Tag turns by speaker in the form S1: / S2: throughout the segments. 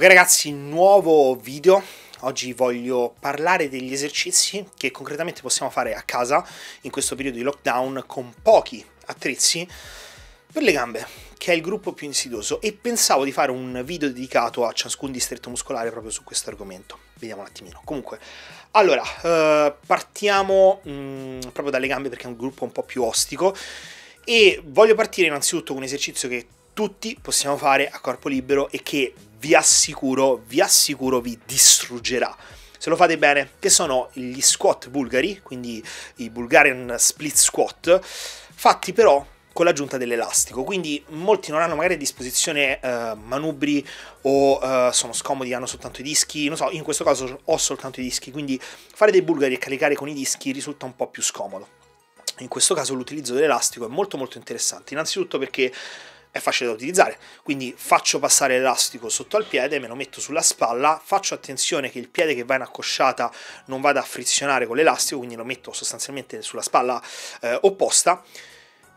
S1: Ok ragazzi, nuovo video. Oggi voglio parlare degli esercizi che concretamente possiamo fare a casa in questo periodo di lockdown con pochi attrezzi per le gambe, che è il gruppo più insidioso e pensavo di fare un video dedicato a ciascun distretto muscolare proprio su questo argomento. Vediamo un attimino. Comunque, allora, eh, partiamo mm, proprio dalle gambe perché è un gruppo un po' più ostico e voglio partire innanzitutto con un esercizio che tutti possiamo fare a corpo libero e che vi assicuro, vi assicuro vi distruggerà. Se lo fate bene, che sono gli squat bulgari, quindi i Bulgarian split squat, fatti però con l'aggiunta dell'elastico, quindi molti non hanno magari a disposizione eh, manubri o eh, sono scomodi, hanno soltanto i dischi, non so, in questo caso ho soltanto i dischi, quindi fare dei bulgari e caricare con i dischi risulta un po' più scomodo. In questo caso l'utilizzo dell'elastico è molto molto interessante, innanzitutto perché è facile da utilizzare. Quindi faccio passare l'elastico sotto al piede, me lo metto sulla spalla, faccio attenzione che il piede che va in accosciata non vada a frizionare con l'elastico, quindi lo metto sostanzialmente sulla spalla eh, opposta.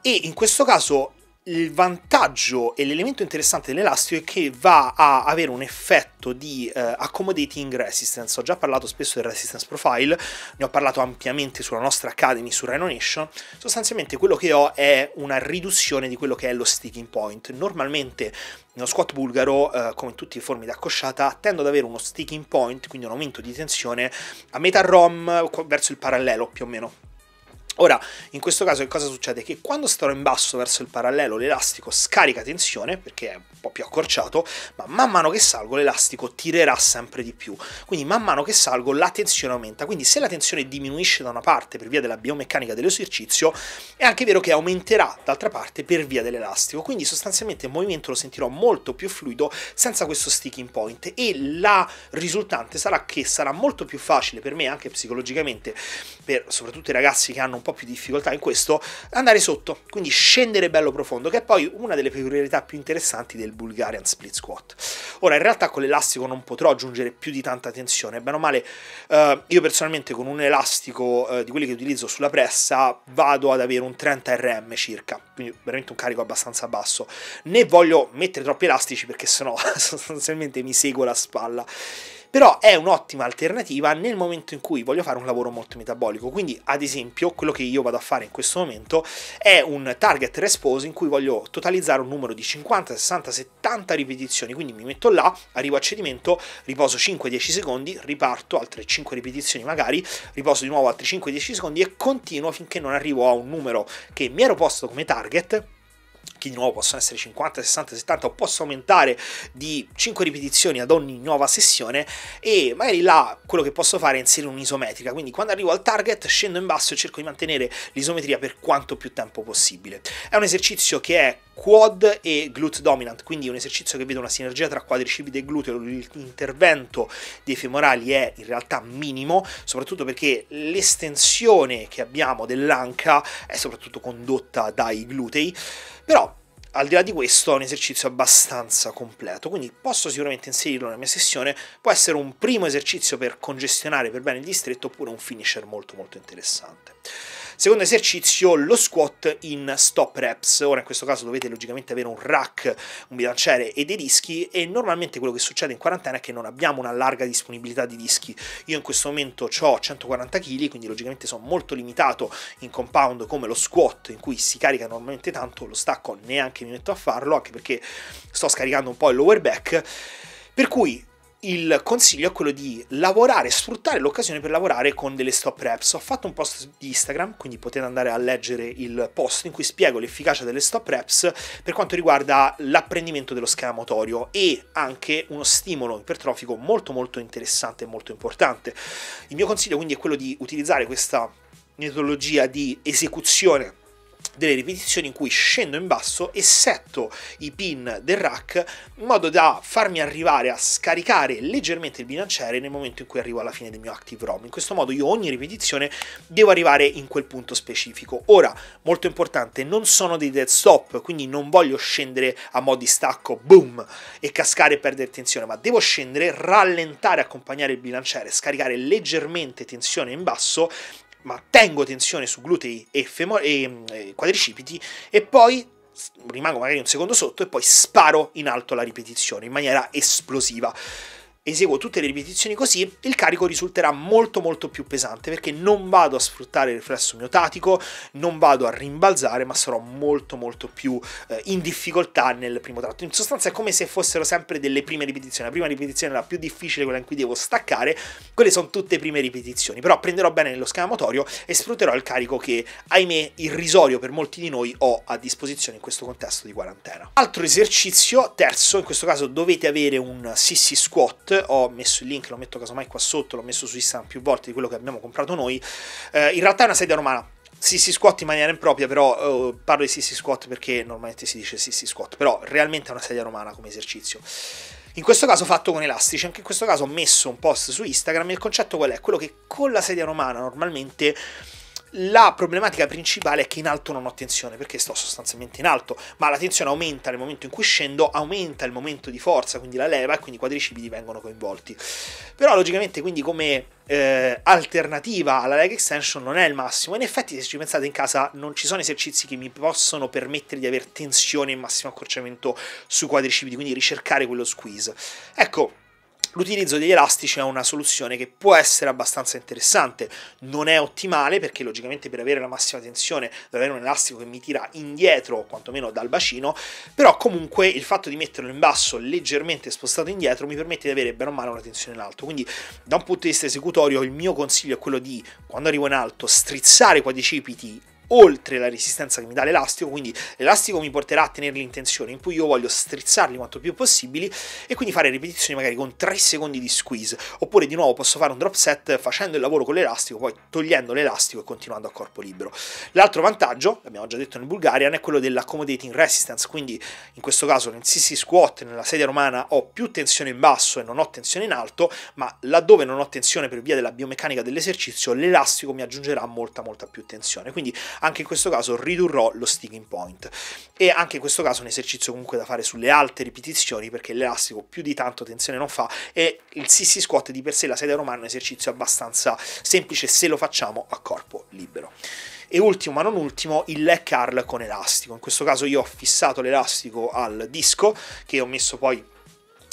S1: E in questo caso il vantaggio e l'elemento interessante dell'elastico è che va a avere un effetto di eh, accommodating resistance. Ho già parlato spesso del resistance profile, ne ho parlato ampiamente sulla nostra Academy su Rhino Nation. Sostanzialmente quello che ho è una riduzione di quello che è lo sticking point. Normalmente nello squat bulgaro, eh, come in tutti i formi d'accosciata, tendo ad avere uno sticking point, quindi un aumento di tensione a metà ROM verso il parallelo più o meno Ora, in questo caso che cosa succede? Che quando starò in basso verso il parallelo l'elastico scarica tensione, perché è un po' più accorciato, ma man mano che salgo l'elastico tirerà sempre di più. Quindi man mano che salgo la tensione aumenta. Quindi se la tensione diminuisce da una parte per via della biomeccanica dell'esercizio, è anche vero che aumenterà d'altra parte per via dell'elastico. Quindi sostanzialmente il movimento lo sentirò molto più fluido senza questo sticking point e la risultante sarà che sarà molto più facile per me anche psicologicamente, per soprattutto i ragazzi che hanno un po' più difficoltà in questo, andare sotto, quindi scendere bello profondo, che è poi una delle peculiarità più interessanti del Bulgarian Split Squat. Ora, in realtà con l'elastico non potrò aggiungere più di tanta tensione, bene o male, eh, io personalmente con un elastico eh, di quelli che utilizzo sulla pressa vado ad avere un 30 RM circa, quindi veramente un carico abbastanza basso. Ne voglio mettere troppi elastici perché sennò sostanzialmente mi seguo la spalla però è un'ottima alternativa nel momento in cui voglio fare un lavoro molto metabolico. Quindi, ad esempio, quello che io vado a fare in questo momento è un target respose in cui voglio totalizzare un numero di 50, 60, 70 ripetizioni. Quindi mi metto là, arrivo a cedimento, riposo 5-10 secondi, riparto altre 5 ripetizioni magari, riposo di nuovo altri 5-10 secondi e continuo finché non arrivo a un numero che mi ero posto come target che di nuovo possono essere 50, 60, 70 o posso aumentare di 5 ripetizioni ad ogni nuova sessione e magari là quello che posso fare è inserire un'isometrica, quindi quando arrivo al target scendo in basso e cerco di mantenere l'isometria per quanto più tempo possibile. È un esercizio che è quad e glute dominant, quindi un esercizio che vede una sinergia tra quadricipite e gluteo, l'intervento dei femorali è in realtà minimo, soprattutto perché l'estensione che abbiamo dell'anca è soprattutto condotta dai glutei, però al di là di questo è un esercizio abbastanza completo, quindi posso sicuramente inserirlo nella mia sessione, può essere un primo esercizio per congestionare per bene il distretto oppure un finisher molto molto interessante. Secondo esercizio, lo squat in stop reps. Ora in questo caso dovete logicamente avere un rack, un bilanciere e dei dischi e normalmente quello che succede in quarantena è che non abbiamo una larga disponibilità di dischi. Io in questo momento ho 140 kg, quindi logicamente sono molto limitato in compound come lo squat in cui si carica normalmente tanto, lo stacco neanche mi metto a farlo, anche perché sto scaricando un po' il lower back. Per cui il consiglio è quello di lavorare, sfruttare l'occasione per lavorare con delle stop reps. Ho fatto un post di Instagram, quindi potete andare a leggere il post in cui spiego l'efficacia delle stop reps per quanto riguarda l'apprendimento dello schema motorio e anche uno stimolo ipertrofico molto molto interessante e molto importante. Il mio consiglio quindi è quello di utilizzare questa metodologia di esecuzione delle ripetizioni in cui scendo in basso e setto i pin del rack in modo da farmi arrivare a scaricare leggermente il bilanciere nel momento in cui arrivo alla fine del mio active ROM. In questo modo io ogni ripetizione devo arrivare in quel punto specifico. Ora, molto importante, non sono dei dead stop, quindi non voglio scendere a mo' di stacco, boom, e cascare e perdere tensione, ma devo scendere, rallentare, accompagnare il bilanciere, scaricare leggermente tensione in basso ma tengo tensione su glutei e, femor- e, e quadricipiti e poi rimango magari un secondo sotto e poi sparo in alto la ripetizione in maniera esplosiva eseguo tutte le ripetizioni così, il carico risulterà molto molto più pesante perché non vado a sfruttare il riflesso miotatico, non vado a rimbalzare, ma sarò molto molto più eh, in difficoltà nel primo tratto. In sostanza è come se fossero sempre delle prime ripetizioni. La prima ripetizione è la più difficile, quella in cui devo staccare, quelle sono tutte prime ripetizioni, però prenderò bene nello schema motorio e sfrutterò il carico che, ahimè, irrisorio per molti di noi ho a disposizione in questo contesto di quarantena. Altro esercizio, terzo, in questo caso dovete avere un sissi squat ho messo il link, lo metto casomai qua sotto, l'ho messo su Instagram più volte di quello che abbiamo comprato noi, eh, in realtà è una sedia romana, Sissy Squat in maniera impropria, però eh, parlo di Sissy Squat perché normalmente si dice Sissy Squat, però realmente è una sedia romana come esercizio. In questo caso fatto con elastici, anche in questo caso ho messo un post su Instagram, il concetto qual è? Quello che con la sedia romana normalmente la problematica principale è che in alto non ho tensione, perché sto sostanzialmente in alto, ma la tensione aumenta nel momento in cui scendo, aumenta il momento di forza, quindi la leva, e quindi i quadricipiti vengono coinvolti. Però logicamente quindi come eh, alternativa alla leg extension non è il massimo, in effetti se ci pensate in casa non ci sono esercizi che mi possono permettere di avere tensione e massimo accorciamento sui quadricipiti, quindi ricercare quello squeeze. Ecco, l'utilizzo degli elastici è una soluzione che può essere abbastanza interessante, non è ottimale perché logicamente per avere la massima tensione devo avere un elastico che mi tira indietro o quantomeno dal bacino, però comunque il fatto di metterlo in basso leggermente spostato indietro mi permette di avere bene o male una tensione in alto, quindi da un punto di vista esecutorio il mio consiglio è quello di quando arrivo in alto strizzare i quadricipiti oltre la resistenza che mi dà l'elastico, quindi l'elastico mi porterà a tenerli in tensione, in cui io voglio strizzarli quanto più possibili e quindi fare ripetizioni magari con 3 secondi di squeeze, oppure di nuovo posso fare un drop set facendo il lavoro con l'elastico, poi togliendo l'elastico e continuando a corpo libero. L'altro vantaggio, l'abbiamo già detto nel Bulgarian, è quello dell'accommodating resistance, quindi in questo caso nel CC squat, nella sedia romana ho più tensione in basso e non ho tensione in alto, ma laddove non ho tensione per via della biomeccanica dell'esercizio, l'elastico mi aggiungerà molta molta più tensione. Quindi anche in questo caso ridurrò lo sticking point e anche in questo caso un esercizio comunque da fare sulle alte ripetizioni perché l'elastico più di tanto tensione non fa e il sissy squat di per sé la sedia romana è un esercizio abbastanza semplice se lo facciamo a corpo libero e ultimo ma non ultimo il leg curl con elastico in questo caso io ho fissato l'elastico al disco che ho messo poi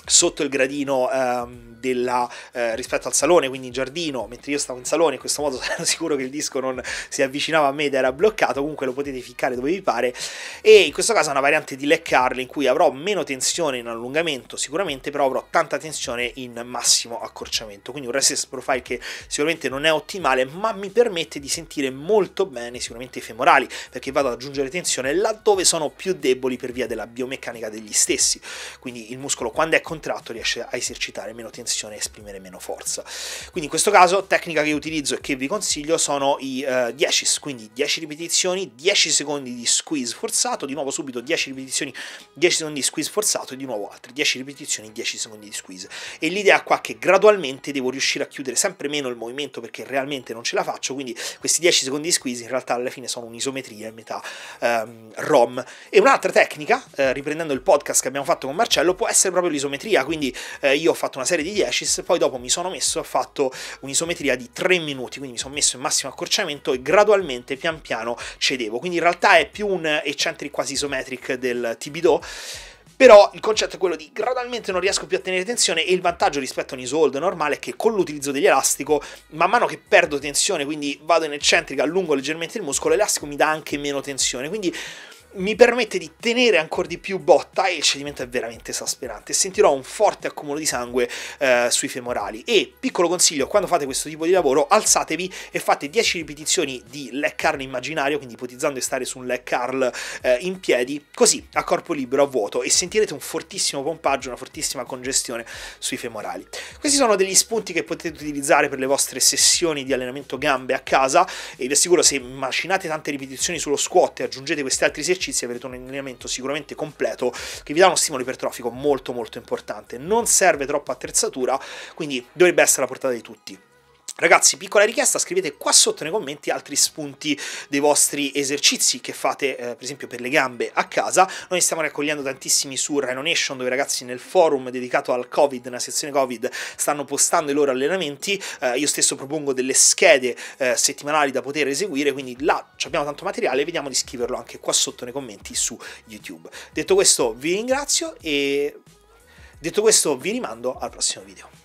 S1: sotto il gradino ehm, della, eh, rispetto al salone, quindi in giardino, mentre io stavo in salone, in questo modo sono sicuro che il disco non si avvicinava a me ed era bloccato, comunque lo potete ficcare dove vi pare e in questo caso è una variante di leccarle in cui avrò meno tensione in allungamento sicuramente, però avrò tanta tensione in massimo accorciamento, quindi un resist profile che sicuramente non è ottimale, ma mi permette di sentire molto bene sicuramente i femorali, perché vado ad aggiungere tensione laddove sono più deboli per via della biomeccanica degli stessi, quindi il muscolo quando è con contratto riesce a esercitare meno tensione e esprimere meno forza. Quindi in questo caso tecnica che utilizzo e che vi consiglio sono i uh, eh, 10, quindi 10 ripetizioni, 10 secondi di squeeze forzato, di nuovo subito 10 ripetizioni, 10 secondi di squeeze forzato e di nuovo altre 10 ripetizioni, 10 secondi di squeeze. E l'idea qua è che gradualmente devo riuscire a chiudere sempre meno il movimento perché realmente non ce la faccio, quindi questi 10 secondi di squeeze in realtà alla fine sono un'isometria in metà um, ROM. E un'altra tecnica, uh, riprendendo il podcast che abbiamo fatto con Marcello, può essere proprio l'isometria isometria, quindi eh, io ho fatto una serie di 10, poi dopo mi sono messo e ho fatto un'isometria di 3 minuti, quindi mi sono messo in massimo accorciamento e gradualmente pian piano cedevo, quindi in realtà è più un eccentric quasi isometric del Tibidò, però il concetto è quello di gradualmente non riesco più a tenere tensione e il vantaggio rispetto a un iso normale è che con l'utilizzo dell'elastico, man mano che perdo tensione, quindi vado in eccentrica, allungo leggermente il muscolo, l'elastico mi dà anche meno tensione, quindi mi permette di tenere ancora di più botta e il cedimento è veramente esasperante. Sentirò un forte accumulo di sangue eh, sui femorali. E piccolo consiglio, quando fate questo tipo di lavoro, alzatevi e fate 10 ripetizioni di leg curl immaginario, quindi ipotizzando di stare su un leg curl eh, in piedi, così a corpo libero, a vuoto, e sentirete un fortissimo pompaggio, una fortissima congestione sui femorali. Questi sono degli spunti che potete utilizzare per le vostre sessioni di allenamento gambe a casa e vi assicuro se macinate tante ripetizioni sullo squat e aggiungete questi altri esercizi, esercizi avrete un allineamento sicuramente completo che vi dà uno stimolo ipertrofico molto molto importante. Non serve troppa attrezzatura, quindi dovrebbe essere alla portata di tutti. Ragazzi, piccola richiesta, scrivete qua sotto nei commenti altri spunti dei vostri esercizi che fate, eh, per esempio, per le gambe a casa. Noi stiamo raccogliendo tantissimi su Rhino Nation, dove i ragazzi nel forum dedicato al Covid, nella sezione Covid, stanno postando i loro allenamenti. Eh, io stesso propongo delle schede eh, settimanali da poter eseguire, quindi là abbiamo tanto materiale, vediamo di scriverlo anche qua sotto nei commenti su YouTube. Detto questo, vi ringrazio e detto questo vi rimando al prossimo video.